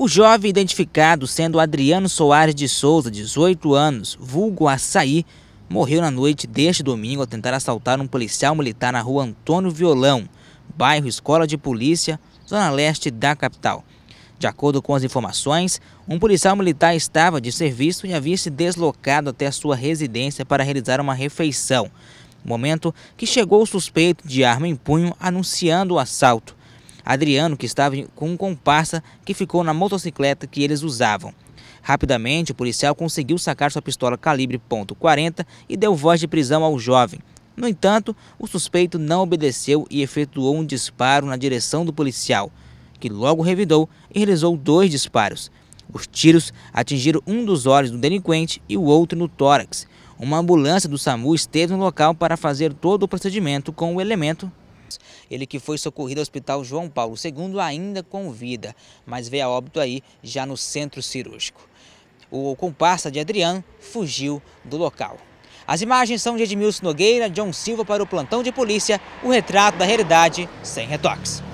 O jovem, identificado sendo Adriano Soares de Souza, 18 anos, vulgo açaí, morreu na noite deste domingo ao tentar assaltar um policial militar na rua Antônio Violão, bairro Escola de Polícia, zona leste da capital. De acordo com as informações, um policial militar estava de serviço e havia se deslocado até sua residência para realizar uma refeição. Momento que chegou o suspeito de arma em punho anunciando o assalto. Adriano, que estava com um comparsa que ficou na motocicleta que eles usavam. Rapidamente, o policial conseguiu sacar sua pistola calibre .40 e deu voz de prisão ao jovem. No entanto, o suspeito não obedeceu e efetuou um disparo na direção do policial, que logo revidou e realizou dois disparos. Os tiros atingiram um dos olhos do delinquente e o outro no tórax. Uma ambulância do SAMU esteve no local para fazer todo o procedimento com o elemento ele que foi socorrido ao Hospital João Paulo II ainda com vida, mas veio a óbito aí já no centro cirúrgico. O comparsa de Adriano fugiu do local. As imagens são de Edmilson Nogueira, John Silva para o plantão de polícia, o retrato da realidade sem retoques.